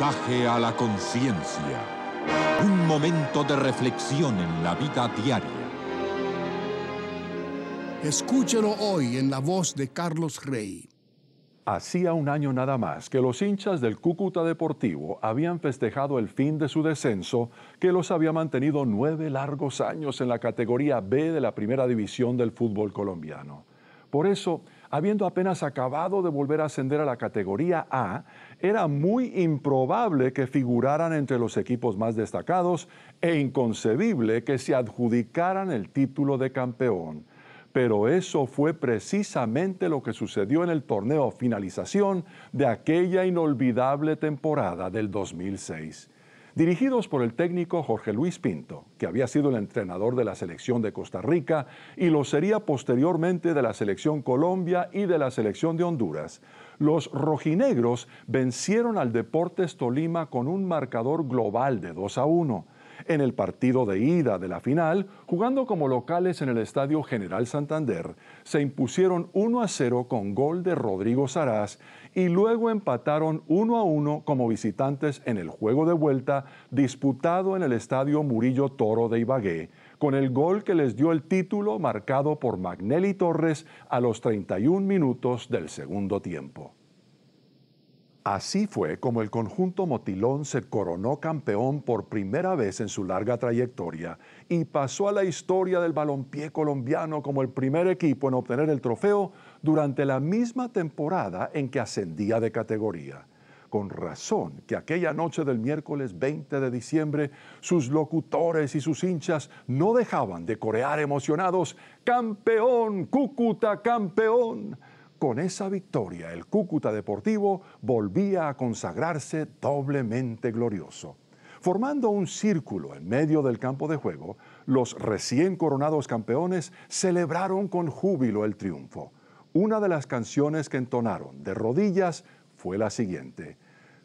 mensaje a la conciencia. Un momento de reflexión en la vida diaria. Escúchelo hoy en la voz de Carlos Rey. Hacía un año nada más que los hinchas del Cúcuta Deportivo habían festejado el fin de su descenso, que los había mantenido nueve largos años en la categoría B de la primera división del fútbol colombiano. Por eso, habiendo apenas acabado de volver a ascender a la categoría A, era muy improbable que figuraran entre los equipos más destacados e inconcebible que se adjudicaran el título de campeón. Pero eso fue precisamente lo que sucedió en el torneo finalización de aquella inolvidable temporada del 2006 dirigidos por el técnico Jorge Luis Pinto, que había sido el entrenador de la selección de Costa Rica y lo sería posteriormente de la selección Colombia y de la selección de Honduras. Los rojinegros vencieron al Deportes Tolima con un marcador global de 2 a 1 en el partido de ida de la final, jugando como locales en el Estadio General Santander, se impusieron 1 a 0 con gol de Rodrigo Saraz y luego empataron 1 a 1 como visitantes en el juego de vuelta disputado en el Estadio Murillo Toro de Ibagué, con el gol que les dio el título marcado por Magnelli Torres a los 31 minutos del segundo tiempo. Así fue como el conjunto Motilón se coronó campeón por primera vez en su larga trayectoria y pasó a la historia del balompié colombiano como el primer equipo en obtener el trofeo durante la misma temporada en que ascendía de categoría. Con razón que aquella noche del miércoles 20 de diciembre sus locutores y sus hinchas no dejaban de corear emocionados, ¡Campeón, Cúcuta, campeón! Con esa victoria, el Cúcuta Deportivo volvía a consagrarse doblemente glorioso. Formando un círculo en medio del campo de juego, los recién coronados campeones celebraron con júbilo el triunfo. Una de las canciones que entonaron de rodillas fue la siguiente.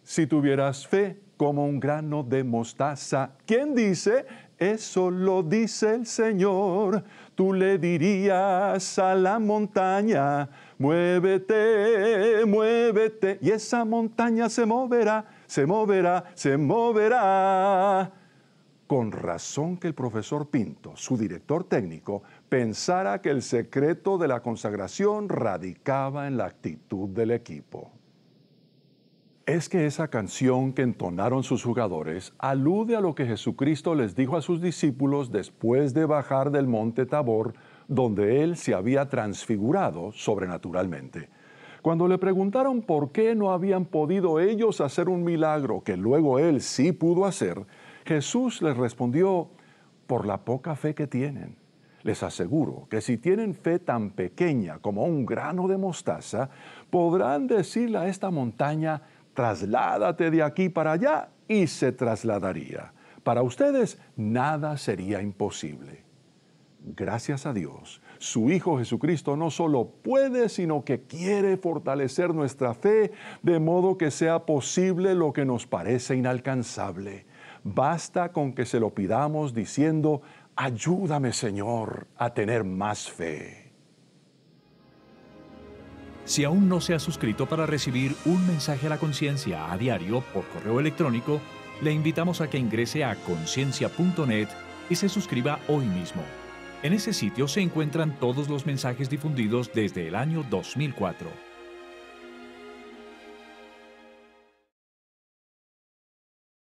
Si tuvieras fe, como un grano de mostaza. ¿Quién dice? Eso lo dice el Señor. Tú le dirías a la montaña, muévete, muévete. Y esa montaña se moverá, se moverá, se moverá. Con razón que el profesor Pinto, su director técnico, pensara que el secreto de la consagración radicaba en la actitud del equipo es que esa canción que entonaron sus jugadores alude a lo que Jesucristo les dijo a sus discípulos después de bajar del monte Tabor, donde él se había transfigurado sobrenaturalmente. Cuando le preguntaron por qué no habían podido ellos hacer un milagro que luego él sí pudo hacer, Jesús les respondió, por la poca fe que tienen. Les aseguro que si tienen fe tan pequeña como un grano de mostaza, podrán decirle a esta montaña, trasládate de aquí para allá y se trasladaría. Para ustedes nada sería imposible. Gracias a Dios, su Hijo Jesucristo no solo puede, sino que quiere fortalecer nuestra fe de modo que sea posible lo que nos parece inalcanzable. Basta con que se lo pidamos diciendo, ayúdame Señor a tener más fe. Si aún no se ha suscrito para recibir un mensaje a la conciencia a diario por correo electrónico, le invitamos a que ingrese a conciencia.net y se suscriba hoy mismo. En ese sitio se encuentran todos los mensajes difundidos desde el año 2004.